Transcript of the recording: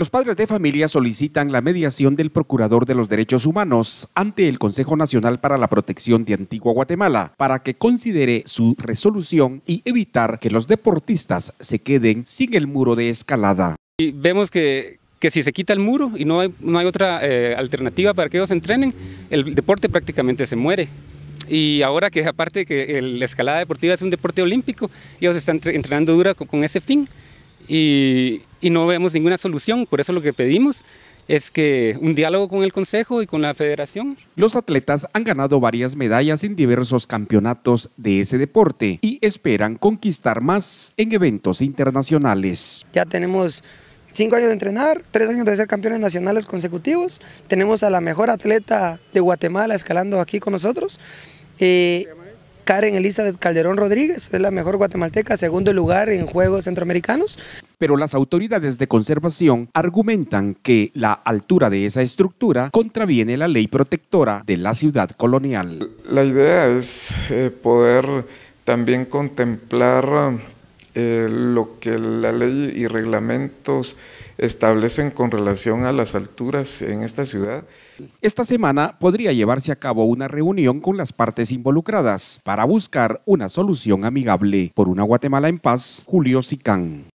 Los padres de familia solicitan la mediación del Procurador de los Derechos Humanos ante el Consejo Nacional para la Protección de Antigua Guatemala para que considere su resolución y evitar que los deportistas se queden sin el muro de escalada. Y vemos que, que si se quita el muro y no hay, no hay otra eh, alternativa para que ellos entrenen, el deporte prácticamente se muere. Y ahora que aparte que la escalada deportiva es un deporte olímpico, ellos están entrenando dura con ese fin y, no vemos ninguna solución. Por eso lo que pedimos es que un diálogo con el Consejo y con la Federación. Los atletas han ganado varias medallas en diversos campeonatos de ese deporte y esperan conquistar más en eventos internacionales. Ya tenemos cinco años de entrenar, tres años de ser campeones nacionales consecutivos. Tenemos a la mejor atleta de Guatemala escalando aquí con nosotros. Eh, Karen Elizabeth Calderón Rodríguez es la mejor guatemalteca, segundo lugar en Juegos Centroamericanos. Pero las autoridades de conservación argumentan que la altura de esa estructura contraviene la ley protectora de la ciudad colonial. La idea es eh, poder también contemplar eh, lo que la ley y reglamentos establecen con relación a las alturas en esta ciudad. Esta semana podría llevarse a cabo una reunión con las partes involucradas para buscar una solución amigable. Por una Guatemala en paz, Julio Sicán.